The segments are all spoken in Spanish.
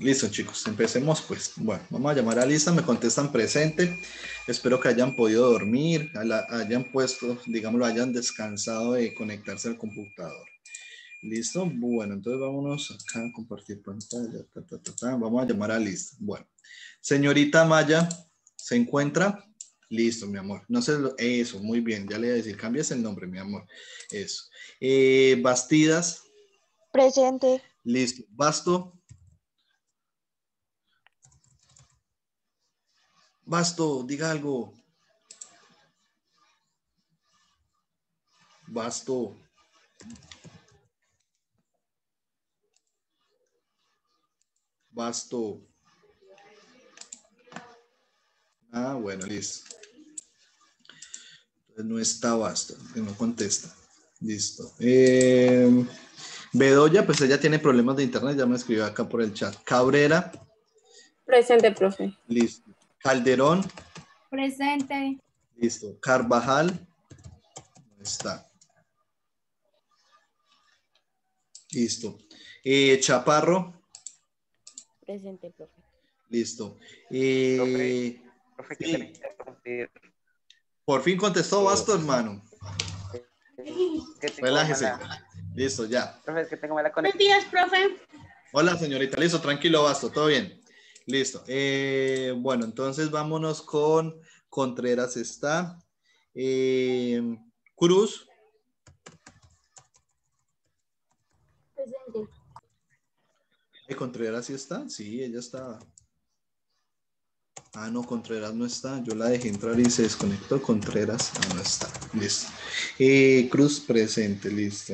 listo chicos, empecemos pues. Bueno, vamos a llamar a Lisa, me contestan presente. Espero que hayan podido dormir, hayan puesto, digámoslo, hayan descansado de conectarse al computador. Listo, bueno, entonces vámonos acá a compartir pantalla. vamos a llamar a Lisa. Bueno, señorita Maya, ¿se encuentra? Listo, mi amor. No sé, eso, muy bien. Ya le voy a decir, cambias el nombre, mi amor. Eso. Eh, Bastidas. Presente. Listo. Basto. Basto, diga algo. Basto. Basto. Ah, bueno, listo. no está Basto, que no contesta. Listo. Em, Bedoya, pues ella tiene problemas de internet, ya me escribió acá por el chat. Cabrera. Presente, profe. Listo. Calderón. Presente. Listo. Carvajal. Está. Listo. Eh, Chaparro. Presente, profe. Listo. Eh, profe, Por fin contestó Basto, hermano. Relájese. Listo, ya. Profe, es que tengo mala conexión. Buenos días, profe. Hola, señorita. Listo, tranquilo, Basto. Todo bien. Listo. Eh, bueno, entonces vámonos con Contreras está. Eh, Cruz. Presente. Eh, Contreras sí está. Sí, ella está. Ah, no, Contreras no está. Yo la dejé entrar y se desconectó. Contreras ah, no está. Listo. Cruz presente, listo.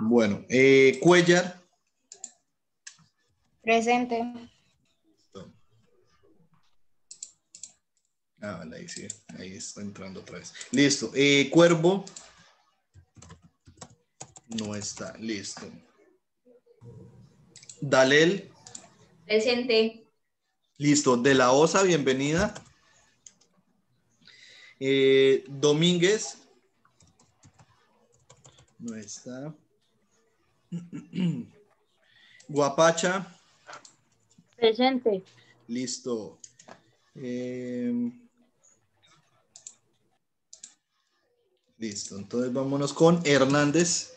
Bueno, Cuellar. Presente. Ah, vale, ahí sí, ahí está entrando otra vez. Listo. Eh, cuervo. No está, listo. Dalel. Presente. Listo. De la OSA, bienvenida. Eh, Domínguez. No está. Guapacha. Presente. Listo. Eh, Listo, entonces vámonos con Hernández.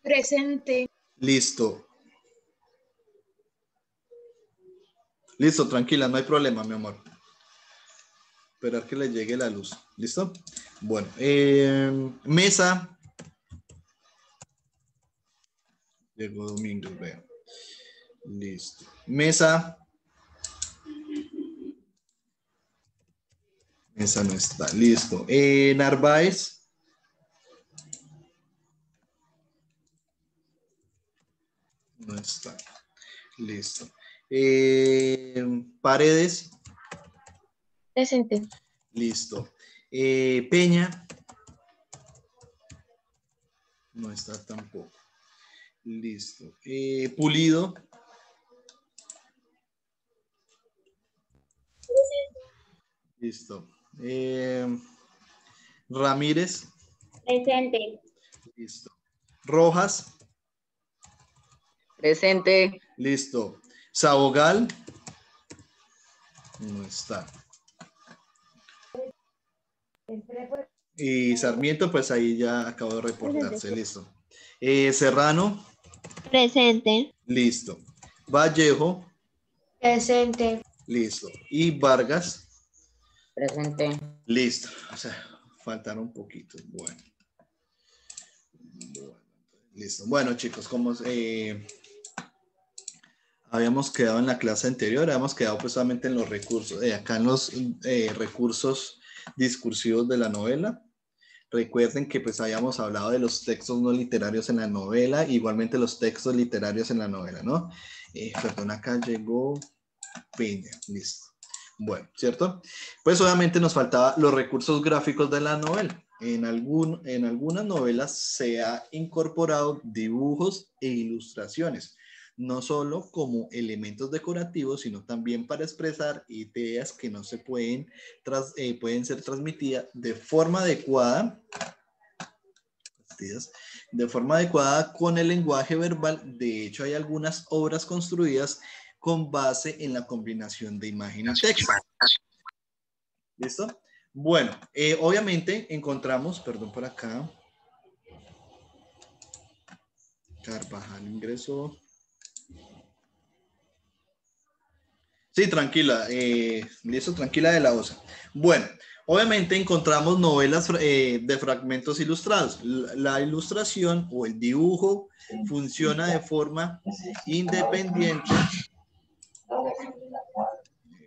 Presente. Listo. Listo, tranquila, no hay problema, mi amor. Esperar que le llegue la luz. ¿Listo? Bueno, em, mesa. Llegó Domingo, veo. Listo. Mesa. Esa no está. Listo. Eh, Narváez. No está. Listo. Eh, Paredes. Presente. Listo. Eh, Peña. No está tampoco. Listo. Eh, Pulido. Listo. Eh, Ramírez. Presente. Listo. Rojas. Presente. Listo. Sabogal. No está. Y Sarmiento, pues ahí ya acabo de reportarse. Listo. Eh, Serrano. Presente. Listo. Vallejo. Presente. Listo. Y Vargas presente Listo. O sea, faltaron un poquito. Bueno. Listo. Bueno, chicos, como eh, habíamos quedado en la clase anterior, habíamos quedado precisamente en los recursos, eh, acá en los eh, recursos discursivos de la novela. Recuerden que pues habíamos hablado de los textos no literarios en la novela, igualmente los textos literarios en la novela, ¿no? perdón, acá llegó Peña, listo. Bueno, ¿cierto? Pues obviamente nos faltaban los recursos gráficos de la novela. En, algún, en algunas novelas se ha incorporado dibujos e ilustraciones, no solo como elementos decorativos, sino también para expresar ideas que no se pueden, tras, eh, pueden ser transmitidas de forma adecuada de forma adecuada con el lenguaje verbal. De hecho, hay algunas obras construidas con base en la combinación de imágenes y texto. ¿Listo? Bueno, eh, obviamente encontramos, perdón por acá, Carvajal ingresó. Sí, tranquila, eh, listo, tranquila de la osa. Bueno, obviamente encontramos novelas eh, de fragmentos ilustrados. la ilustración o el dibujo funciona de forma independiente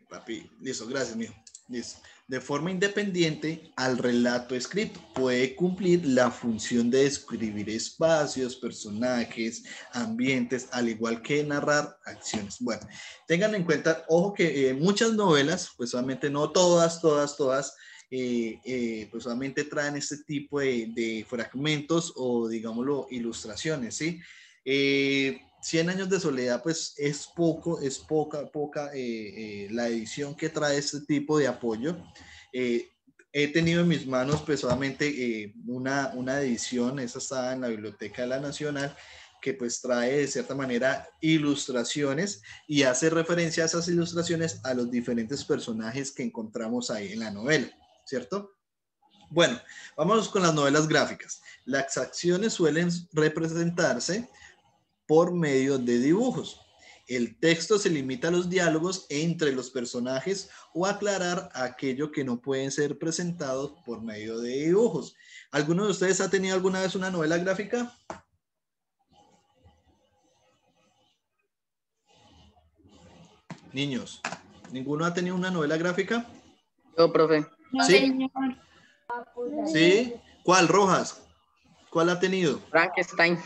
Papi, listo, gracias, mijo. De forma independiente al relato escrito, puede cumplir la función de describir espacios, personajes, ambientes, al igual que narrar acciones. Bueno, tengan en cuenta, ojo que eh, muchas novelas, pues solamente no todas, todas, todas, eh, eh, pues solamente traen este tipo de, fragmentos o, digámoslo, ilustraciones, ¿sí? 100 años de soledad, pues es poco, es poca, poca eh, eh, la edición que trae este tipo de apoyo. Eh, he tenido en mis manos, pues solamente una, una edición, esa está en la Biblioteca de la Nacional, que pues trae de cierta manera ilustraciones y hace referencia a esas ilustraciones a los diferentes personajes que encontramos ahí en la novela, ¿cierto? Bueno, vámonos con las novelas gráficas. Las acciones suelen representarse por medio de dibujos. El texto se limita a los diálogos entre los personajes o aclarar aquello que no pueden ser presentados por medio de dibujos. ¿Alguno de ustedes ha tenido alguna vez una novela gráfica? Niños, ¿ninguno ha tenido una novela gráfica? Yo, profe. ¿Sí? ¿Sí? ¿Cuál, Rojas? ¿Cuál ha tenido? Frankenstein.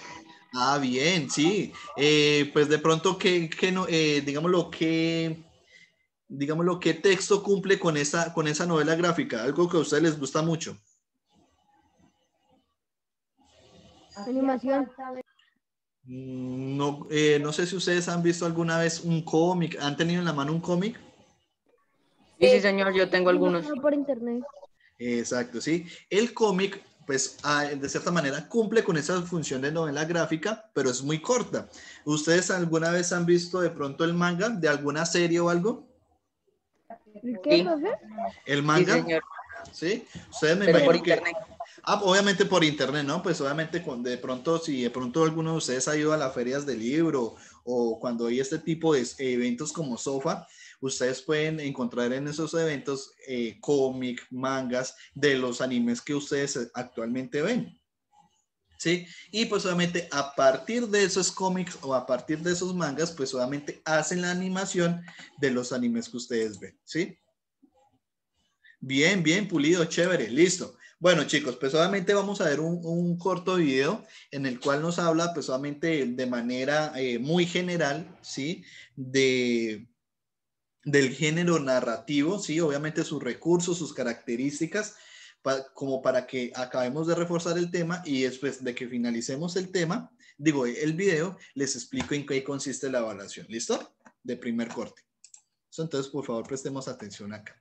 Ah, bien, sí. Eh, pues de pronto, ¿qué, qué eh, digámoslo, qué, digámoslo, texto cumple con esa, con esa novela gráfica? Algo que a ustedes les gusta mucho. Animación. Mm, eh, no, sé si ustedes han visto alguna vez un cómic, han tenido en la mano un cómic. Sí, sí, señor, yo tengo algunos. Por internet. Exacto, sí. El cómic pues ah, de cierta manera cumple con esa función de novela gráfica, pero es muy corta. ¿Ustedes alguna vez han visto de pronto el manga de alguna serie o algo? ¿Qué? El manga. Sí, Ustedes me ah, obviamente por internet, ¿no? Pues obviamente de pronto, si de pronto alguno de ustedes ha ido a las ferias de libro o cuando hay este tipo de eventos como SOFA, ustedes pueden encontrar en esos eventos eh, cómics, mangas de los animes que ustedes eh, actualmente ven. ¿Sí? Y pues solamente a partir de esos cómics o a partir de esos mangas, pues solamente hacen la animación de los animes que ustedes ven, ¿sí? Bien, bien, pulido, chévere, listo. Bueno, chicos, pues solamente vamos a ver un, corto video en el cual nos habla, pues obviamente de manera eh, muy general, ¿sí? De del género narrativo, sí, obviamente sus recursos, sus características, como para que acabemos de reforzar el tema y después de que finalicemos el tema, digo, el video, les explico en qué consiste la evaluación, ¿listo? De primer corte. Entonces, por favor, prestemos atención acá.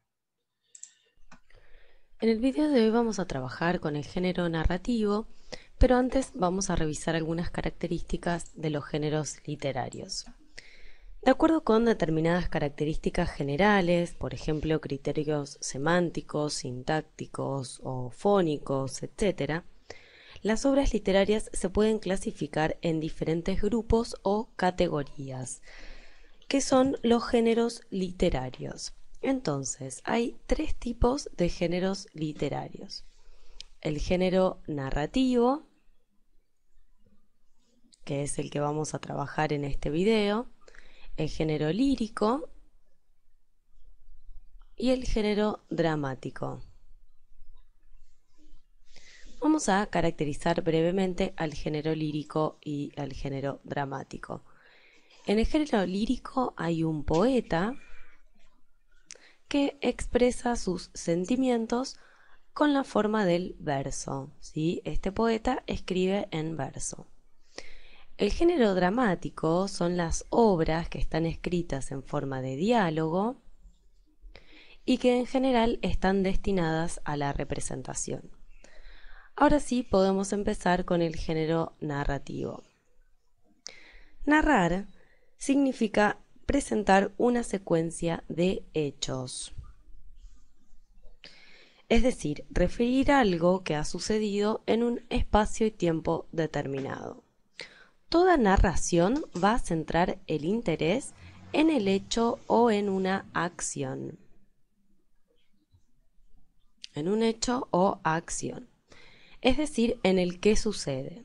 En el video de hoy vamos a trabajar con el género narrativo, pero antes vamos a revisar algunas características de los géneros literarios de acuerdo con determinadas características generales, por ejemplo, criterios semánticos, sintácticos o fónicos, etc., las obras literarias se pueden clasificar en diferentes grupos o categorías, que son los géneros literarios. Entonces, hay tres tipos de géneros literarios. El género narrativo, que es el que vamos a trabajar en este video, el género lírico y el género dramático. Vamos a caracterizar brevemente al género lírico y al género dramático. En el género lírico hay un poeta que expresa sus sentimientos con la forma del verso. Este poeta escribe en verso. El género dramático son las obras que están escritas en forma de diálogo y que en general están destinadas a la representación. Ahora sí podemos empezar con el género narrativo. Narrar significa presentar una secuencia de hechos. Es decir, referir algo que ha sucedido en un espacio y tiempo determinado. Toda narración va a centrar el interés en el hecho o en una acción. En un hecho o acción. Es decir, en el que sucede.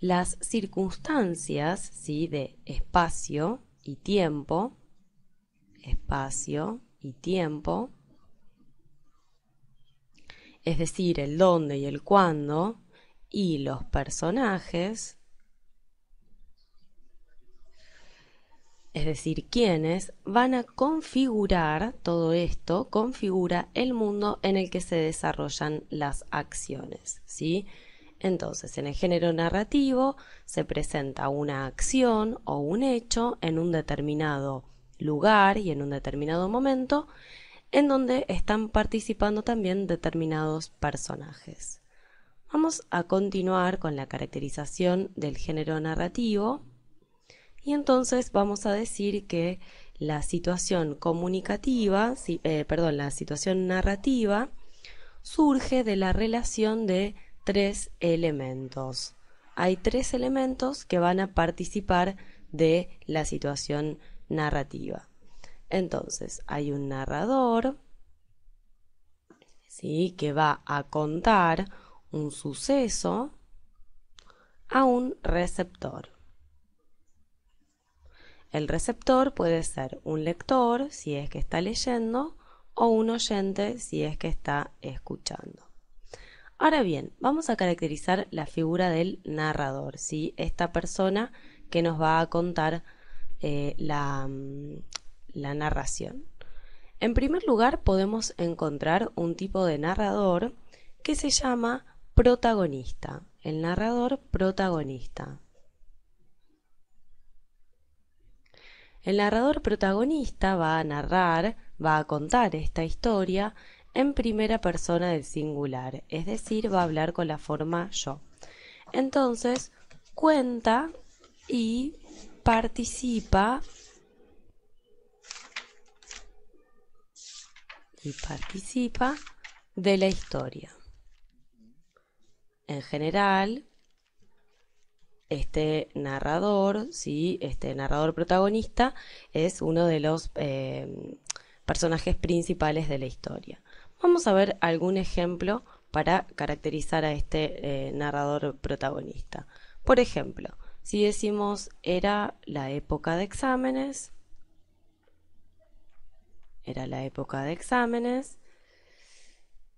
Las circunstancias ¿sí? de espacio y tiempo, espacio y tiempo, es decir, el dónde y el cuándo, y los personajes, es decir, quienes van a configurar todo esto, configura el mundo en el que se desarrollan las acciones, ¿sí? Entonces, en el género narrativo se presenta una acción o un hecho en un determinado lugar y en un determinado momento en donde están participando también determinados personajes. Vamos a continuar con la caracterización del género narrativo y entonces vamos a decir que la situación comunicativa, eh, perdón, la situación narrativa, surge de la relación de tres elementos. Hay tres elementos que van a participar de la situación narrativa. Entonces, hay un narrador, ¿sí? que va a contar un suceso a un receptor. El receptor puede ser un lector si es que está leyendo o un oyente si es que está escuchando. Ahora bien, vamos a caracterizar la figura del narrador, esta persona que nos va a contar eh, mm, la narración. En primer lugar podemos encontrar un tipo de narrador que se llama protagonista, el narrador protagonista. El narrador protagonista va a narrar, va a contar esta historia en primera persona del singular, es decir, va a hablar con la forma yo. Entonces, cuenta y participa y participa de la historia. En general, este narrador, ¿sí? este narrador protagonista, es uno de los eh, personajes principales de la historia. Vamos a ver algún ejemplo para caracterizar a este eh, narrador protagonista. Por ejemplo, si decimos era la época de exámenes, era la época de exámenes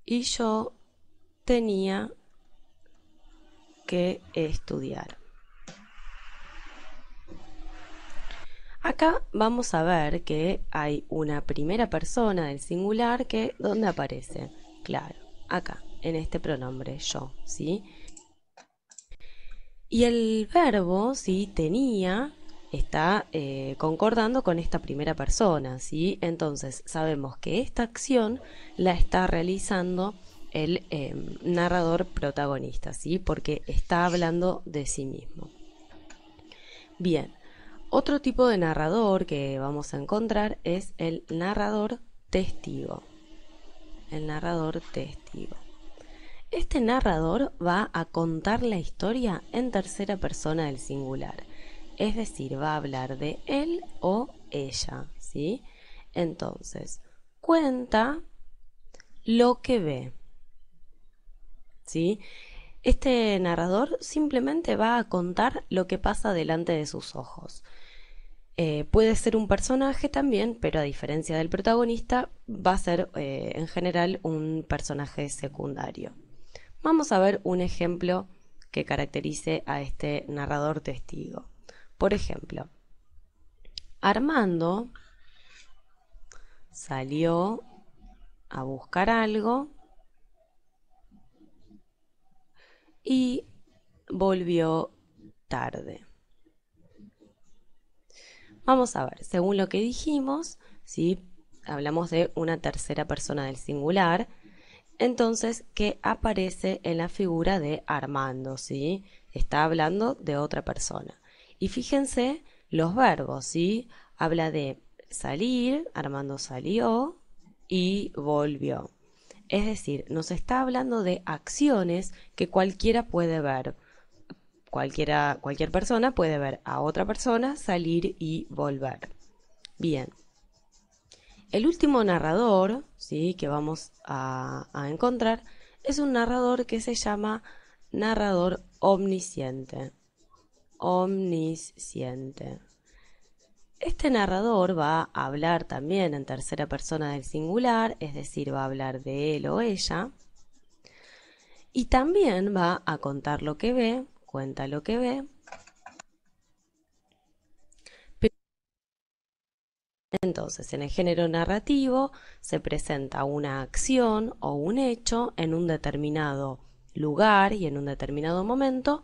y yo tenía que estudiar. Acá vamos a ver que hay una primera persona del singular que, ¿dónde aparece? Claro, acá, en este pronombre, yo, ¿sí? Y el verbo, ¿sí? Tenía, está eh, concordando con esta primera persona, ¿sí? Entonces, sabemos que esta acción la está realizando el em, narrador protagonista, ¿sí? Porque está hablando de sí mismo. Bien. Otro tipo de narrador que vamos a encontrar es el narrador testigo. El narrador testigo. Este narrador va a contar la historia en tercera persona del singular, es decir, va a hablar de él o ella, ¿sí? Entonces, cuenta lo que ve. ¿Sí? Este narrador simplemente va a contar lo que pasa delante de sus ojos. Eh, puede ser un personaje también, pero a diferencia del protagonista, va a ser eh, en general un personaje secundario. Vamos a ver un ejemplo que caracterice a este narrador testigo. Por ejemplo, Armando salió a buscar algo y volvió tarde. Vamos a ver, según lo que dijimos, si hablamos de una tercera persona del singular, entonces que aparece en la figura de Armando, ¿sí? Está hablando de otra persona. Y fíjense los verbos, ¿sí? Habla de salir, Armando salió y volvió. Es decir, nos está hablando de acciones que cualquiera puede ver. Cualquiera, cualquier persona puede ver a otra persona salir y volver. Bien. El último narrador ¿sí? que vamos a, a encontrar es un narrador que se llama narrador omnisciente. Omnisciente. Este narrador va a hablar también en tercera persona del singular, es decir, va a hablar de él o ella. Y también va a contar lo que ve cuenta lo que ve. Entonces, en el género narrativo se presenta una acción o un hecho en un determinado lugar y en un determinado momento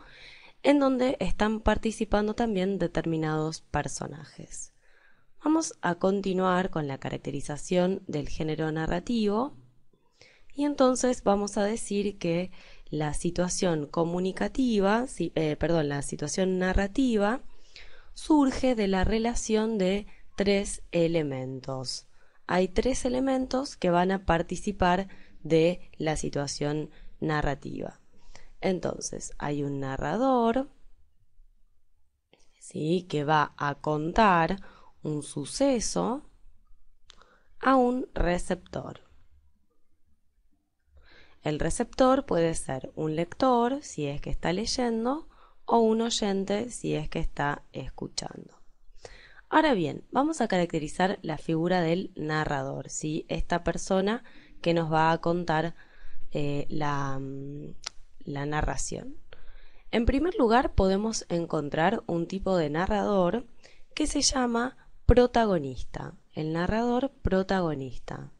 en donde están participando también determinados personajes. Vamos a continuar con la caracterización del género narrativo y entonces vamos a decir que la situación comunicativa, eh, perdón, la situación narrativa, surge de la relación de tres elementos. Hay tres elementos que van a participar de la situación narrativa. Entonces, hay un narrador, ¿sí? que va a contar un suceso a un receptor. El receptor puede ser un lector si es que está leyendo o un oyente si es que está escuchando. Ahora bien, vamos a caracterizar la figura del narrador, Si esta persona que nos va a contar eh, mm, la narración. En primer lugar, podemos encontrar un tipo de narrador que se llama protagonista, el narrador protagonista.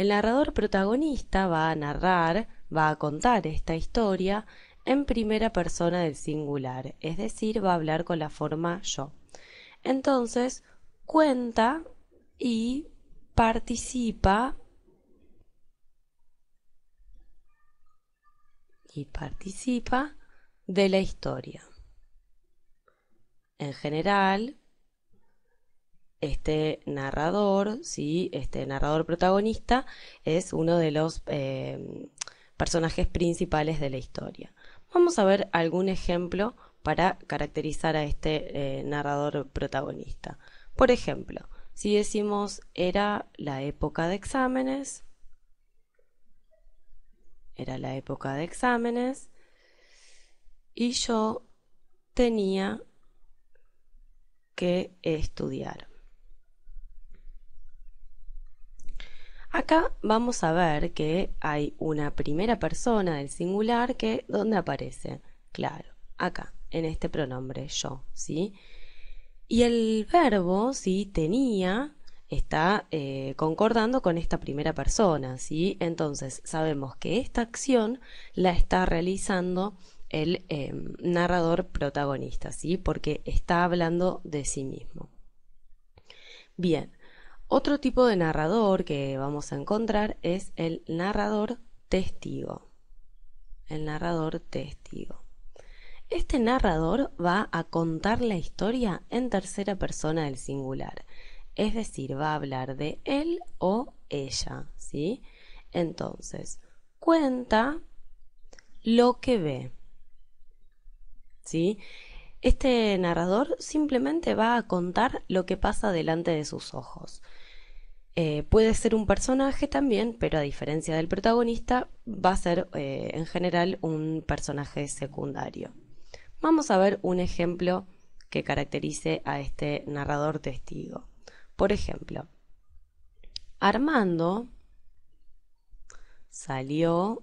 El narrador protagonista va a narrar, va a contar esta historia en primera persona del singular, es decir, va a hablar con la forma yo. Entonces, cuenta y participa y participa de la historia. En general, este narrador, ¿sí? este narrador protagonista, es uno de los em, personajes principales de la historia. Vamos a ver algún ejemplo para caracterizar a este eh, narrador protagonista. Por ejemplo, si decimos era la época de exámenes, era la época de exámenes, y yo tenía que estudiar. Acá vamos a ver que hay una primera persona del singular que, ¿dónde aparece? Claro, acá, en este pronombre yo, ¿sí? Y el verbo, ¿sí? tenía, está eh, concordando con esta primera persona, ¿sí? Entonces sabemos que esta acción la está realizando el em, narrador protagonista, ¿sí? Porque está hablando de sí mismo. Bien, otro tipo de narrador que vamos a encontrar es el narrador testigo. El narrador testigo. Este narrador va a contar la historia en tercera persona del singular, es decir, va a hablar de él o ella, ¿sí? Entonces, cuenta lo que ve. ¿Sí? Este narrador simplemente va a contar lo que pasa delante de sus ojos. Eh, puede ser un personaje también, pero a diferencia del protagonista, va a ser eh, en general un personaje secundario. Vamos a ver un ejemplo que caracterice a este narrador testigo. Por ejemplo, Armando salió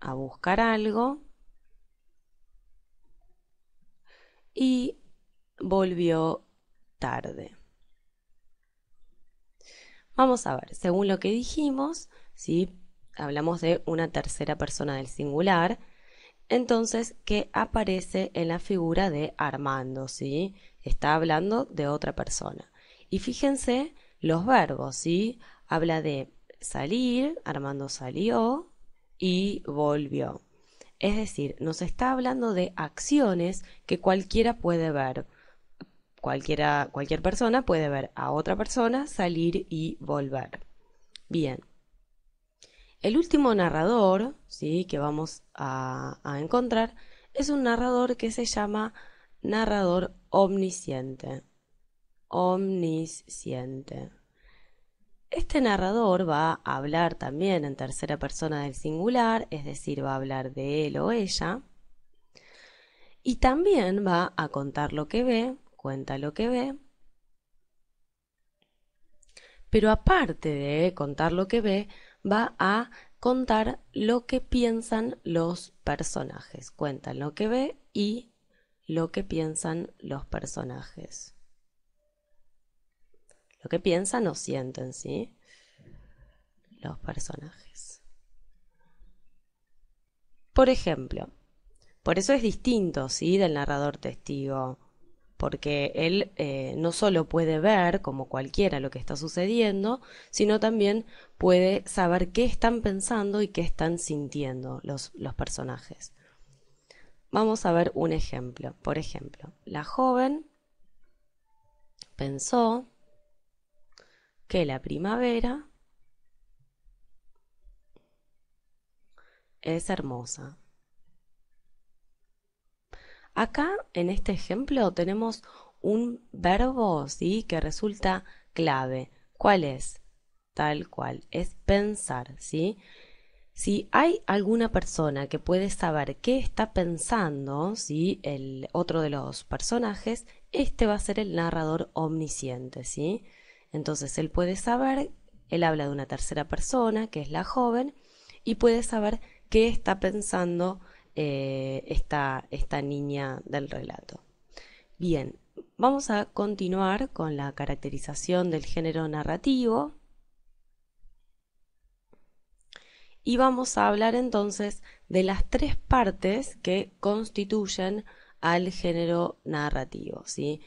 a buscar algo y volvió tarde. Vamos a ver, según lo que dijimos, si hablamos de una tercera persona del singular, entonces que aparece en la figura de Armando, ¿sí? Está hablando de otra persona. Y fíjense los verbos, ¿sí? Habla de salir, Armando salió y volvió. Es decir, nos está hablando de acciones que cualquiera puede ver. Cualquiera, cualquier persona puede ver a otra persona salir y volver. Bien. El último narrador ¿sí? que vamos a, a encontrar es un narrador que se llama narrador omnisciente. Omnisciente. Este narrador va a hablar también en tercera persona del singular, es decir, va a hablar de él o ella. Y también va a contar lo que ve, cuenta lo que ve. Pero aparte de contar lo que ve, va a contar lo que piensan los personajes. Cuenta lo que ve y lo que piensan los personajes. Lo que piensan o sienten, ¿sí? Los personajes. Por ejemplo, por eso es distinto, ¿sí? Del narrador testigo porque él eh, no solo puede ver, como cualquiera, lo que está sucediendo, sino también puede saber qué están pensando y qué están sintiendo los personajes. Vamos a ver un ejemplo. Por ejemplo, la joven pensó que la primavera es hermosa. Acá, en este ejemplo, tenemos un verbo ¿sí? que resulta clave. ¿Cuál es? Tal cual, es pensar. ¿sí? Si hay alguna persona que puede saber qué está pensando, el otro de los personajes, este va a ser el narrador omnisciente. ¿sí? Entonces él puede saber, él habla de una tercera persona, que es la joven, y puede saber qué está pensando eh, esta, niña del relato. Bien, vamos a continuar con la caracterización del género narrativo y vamos a hablar entonces de las tres partes que constituyen al género narrativo. ¿sí?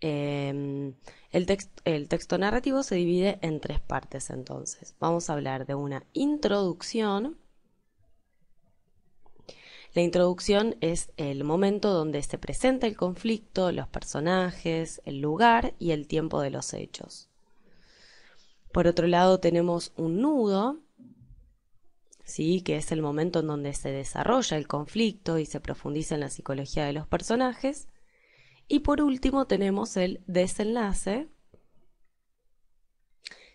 Em, el, el, texto narrativo se divide en tres partes entonces. Vamos a hablar de una introducción, la introducción es el momento donde se presenta el conflicto, los personajes, el lugar y el tiempo de los hechos. Por otro lado tenemos un nudo, ¿sí? que es el momento en donde se desarrolla el conflicto y se profundiza en la psicología de los personajes. Y por último tenemos el desenlace,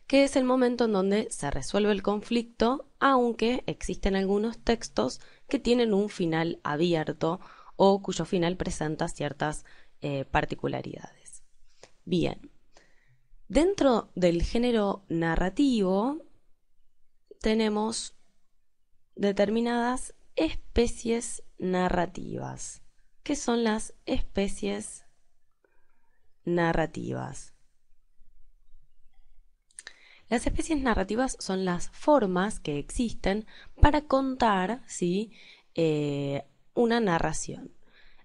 que es el momento en donde se resuelve el conflicto, aunque existen algunos textos que tienen un final abierto o cuyo final presenta ciertas eh, particularidades. Bien, dentro del género narrativo tenemos determinadas especies narrativas. ¿Qué son las especies narrativas? Las especies narrativas son las formas que existen para contar ¿sí? Eh, una narración.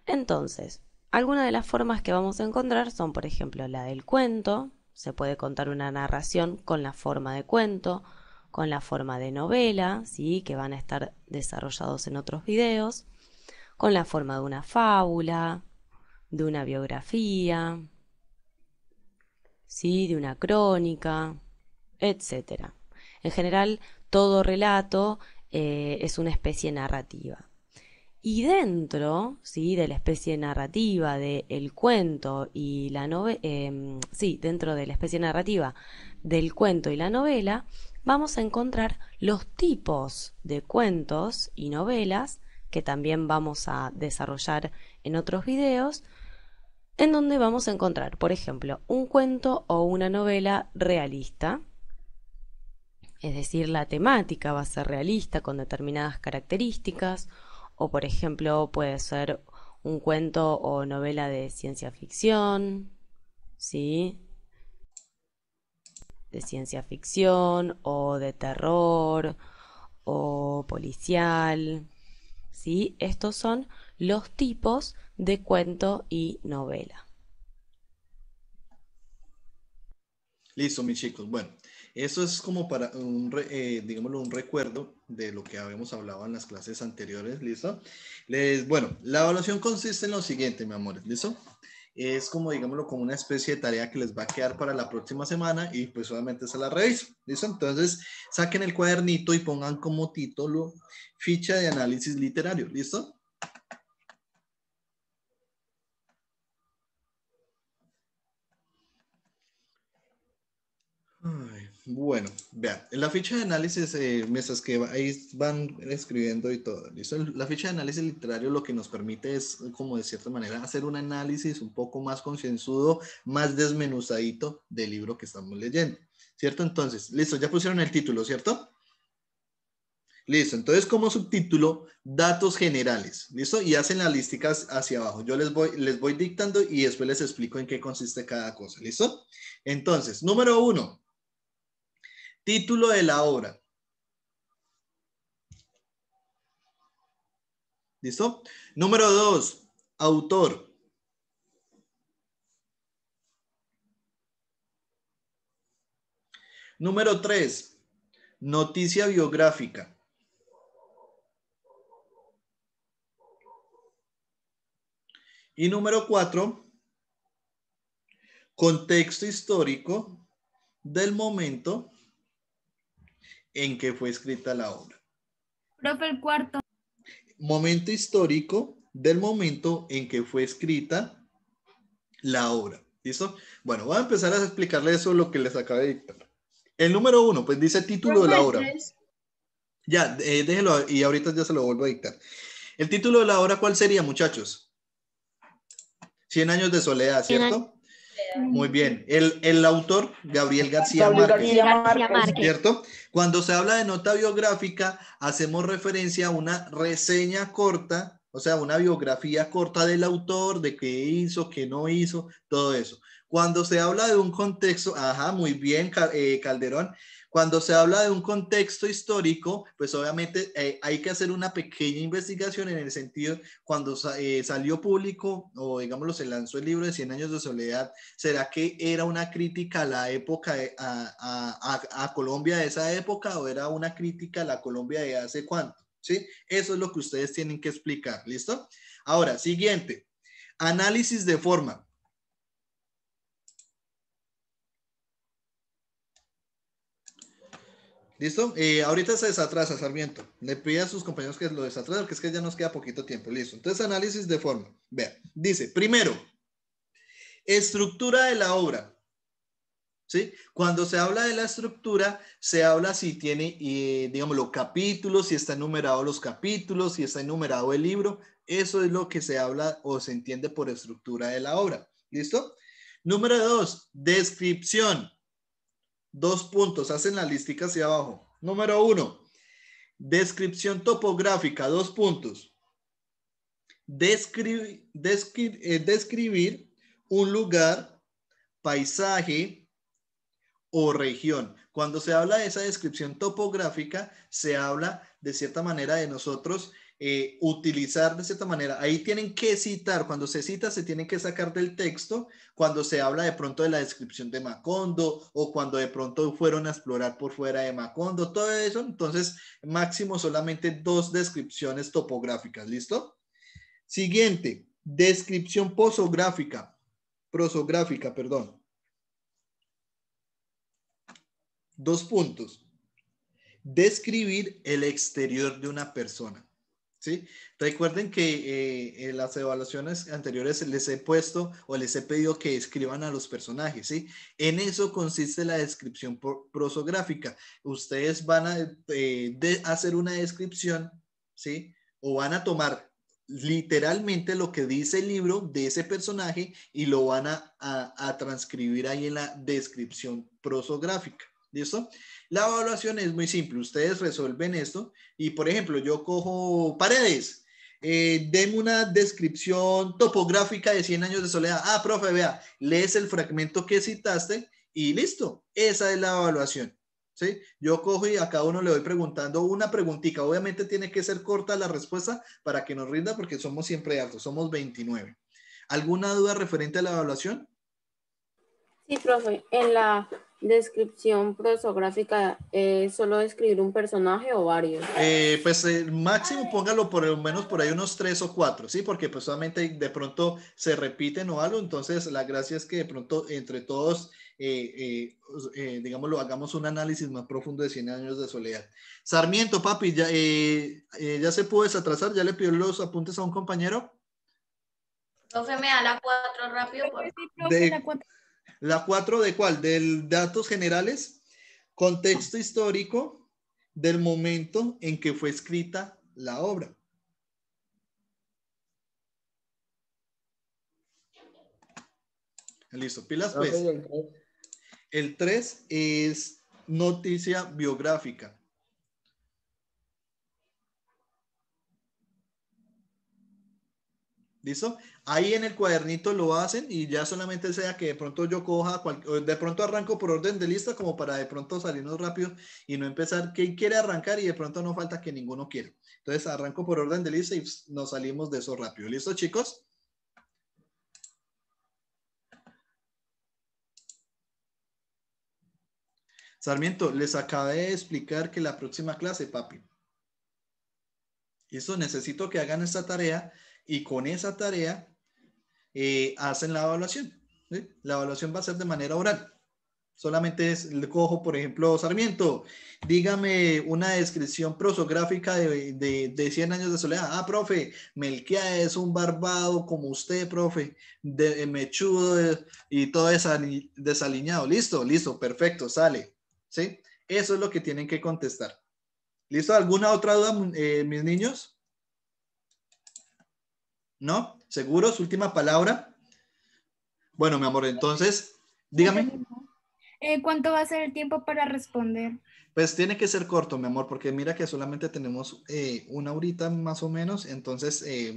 Entonces, algunas de las formas que vamos a encontrar son, por ejemplo, la del cuento. Se puede contar una narración con la forma de cuento, con la forma de novela, ¿sí? que van a estar desarrollados en otros videos, con la forma de una fábula, de una biografía, ¿sí? de una crónica, etc. En general, todo relato eh, es una especie narrativa. Y dentro de la especie narrativa cuento y em, sí, dentro de la especie narrativa del cuento y la novela, vamos a encontrar los tipos de cuentos y novelas que también vamos a desarrollar en otros videos, en donde vamos a encontrar, por ejemplo, un cuento o una novela realista, es decir, la temática va a ser realista con determinadas características, o por ejemplo puede ser un cuento o novela de ciencia ficción, ¿sí? De ciencia ficción o de terror o policial, ¿sí? Estos son los tipos de cuento y novela. Listo, mis chicos. Bueno, eso es como para un, eh, digámoslo, un recuerdo de lo que habíamos hablado en las clases anteriores, ¿listo? Les, bueno, la evaluación consiste en lo siguiente, mi amor, ¿listo? Es como, digámoslo, como una especie de tarea que les va a quedar para la próxima semana y pues solamente se la reviso, ¿listo? Entonces, saquen el cuadernito y pongan como título ficha de análisis literario, ¿listo? Bueno, vean, en la ficha de análisis, eh, mesas que ahí van escribiendo y todo, ¿listo? La ficha de análisis literario lo que nos permite es, como de cierta manera, hacer un análisis un poco más concienzudo, más desmenuzadito del libro que estamos leyendo, ¿cierto? Entonces, listo, ya pusieron el título, ¿cierto? Listo, entonces como subtítulo, datos generales, ¿listo? Y hacen las listicas hacia abajo. Yo les voy, les voy dictando y después les explico en qué consiste cada cosa, ¿listo? Entonces, número uno, Título de la obra. ¿Listo? Número dos, autor. Número tres, noticia biográfica. Y número cuatro, contexto histórico del momento en que fue escrita la obra. Profe, el cuarto. Momento histórico del momento en que fue escrita la obra. ¿Listo? Bueno, voy a empezar a explicarle eso lo que les acabo de dictar. El número uno, pues dice título de la obra. Ya, eh, déjelo y ahorita ya se lo vuelvo a dictar. El título de la obra, ¿cuál sería, muchachos? Cien años de soledad, ¿cierto? Muy bien. El, autor, Gabriel García, Márquez, ¿cierto? Cuando se habla de nota biográfica, hacemos referencia a una reseña corta, o sea, una biografía corta del autor, de qué hizo, qué no hizo, todo eso. Cuando se habla de un contexto, ajá, muy bien, eh, Calderón, cuando se habla de un contexto histórico, pues obviamente eh, hay que hacer una pequeña investigación en el sentido, cuando eh, salió público o digámoslo, se lanzó el libro de 100 años de soledad, ¿será que era una crítica a la época, a, a Colombia de esa época o era una crítica a la Colombia de hace cuánto? ¿Sí? Eso es lo que ustedes tienen que explicar, ¿listo? Ahora, siguiente, análisis de forma. ¿Listo? Eh, ahorita se desatrasa, Sarmiento. Le pide a sus compañeros que lo desatrasen, porque es que ya nos queda poquito tiempo. Listo. Entonces, análisis de forma. Vea, dice, primero, estructura de la obra. ¿Sí? Cuando se habla de la estructura, se habla si tiene, eh, digamos, los capítulos, si está enumerado los capítulos, si está enumerado el libro. Eso es lo que se habla o se entiende por estructura de la obra. ¿Listo? Número dos, descripción. Dos puntos, hacen la lista hacia abajo. Número uno, descripción topográfica, dos puntos. Eh, describir un lugar, paisaje o región. Cuando se habla de esa descripción topográfica, se habla de cierta manera de nosotros eh, utilizar de cierta manera. Ahí tienen que citar, cuando se cita se tienen que sacar del texto, cuando se habla de pronto de la descripción de Macondo o cuando de pronto fueron a explorar por fuera de Macondo, todo eso, entonces máximo solamente dos descripciones topográficas, ¿listo? Siguiente, descripción posográfica, prosográfica, perdón. Dos puntos. Describir el exterior de una persona. ¿sí? Recuerden que eh, en las evaluaciones anteriores les he puesto o les he pedido que escriban a los personajes. ¿sí? En eso consiste la descripción prosográfica. Ustedes van a eh, hacer una descripción ¿sí? o van a tomar literalmente lo que dice el libro de ese personaje y lo van a, a transcribir ahí en la descripción prosográfica. ¿Listo? La evaluación es muy simple. Ustedes resuelven esto y, por ejemplo, yo cojo paredes. Eh, una descripción topográfica de 100 años de soledad. Ah, profe, vea, lees el fragmento que citaste y listo. Esa es la evaluación. ¿sí? Yo cojo y a cada uno le voy preguntando una preguntita. Obviamente tiene que ser corta la respuesta para que nos rinda porque somos siempre altos, somos 29. ¿Alguna duda referente a la evaluación? Sí, profe. En la descripción prosográfica es solo describir un personaje o varios? Eh, pues el eh, máximo póngalo por lo menos por ahí unos tres o cuatro, ¿sí? Porque pues solamente de pronto se repiten o algo, entonces la gracia es que de pronto entre todos, eh, eh digámoslo, hagamos un análisis más profundo de 100 años de soledad. Sarmiento, papi, ya, se pudo desatrasar, ya le pidió los apuntes a un compañero. se me da la cuatro rápido. Por... La cuatro. La 4 de cuál? De datos generales, contexto histórico del momento en que fue escrita la obra. Listo, pilas pues. El 3 es noticia biográfica. ¿Listo? Ahí en el cuadernito lo hacen y ya solamente sea que de pronto yo coja, de pronto arranco por orden de lista como para de pronto salirnos rápido y no empezar quién quiere arrancar y de pronto no falta que ninguno quiera. Entonces arranco por orden de lista y nos salimos de eso rápido. ¿Listo chicos? Sarmiento, les acabé de explicar que la próxima clase, papi. Eso necesito que hagan esta tarea y con esa tarea eh, hacen la evaluación. La evaluación va a ser de manera oral. Solamente es, le cojo, por ejemplo, Sarmiento, dígame una descripción prosográfica de, 100 años de soledad. Ah, profe, Melquía es un barbado como usted, profe, de, eh, mechudo y todo desalineado. desaliñado. Listo, listo, perfecto, sale. ¿Sí? Eso es lo que tienen que contestar. ¿Listo? ¿Alguna otra duda, eh, mis niños? ¿No? ¿seguro? ¿su Última palabra. Bueno, mi amor, entonces, dígame. Eh, ¿Cuánto va a ser el tiempo para responder? Pues tiene que ser corto, mi amor, porque mira que solamente tenemos eh, una horita más o menos, entonces eh,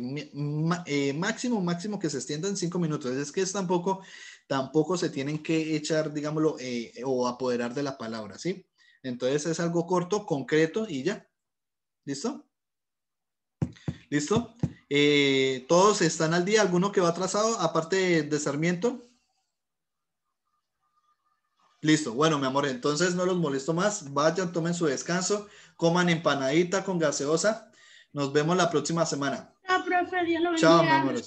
máximo, máximo que se extiendan cinco minutos. Es que es tampoco, tampoco se tienen que echar, digámoslo, o apoderar de la palabra, ¿sí? Entonces es algo corto, concreto y ya. ¿Listo? ¿Listo? Eh, todos están al día. ¿Alguno que va atrasado, aparte de, Sarmiento? Listo, bueno, mi amor, entonces no los molesto más. Vayan, tomen su descanso, coman empanadita con gaseosa. Nos vemos la próxima semana. Chao, profe, Chao, mi amor.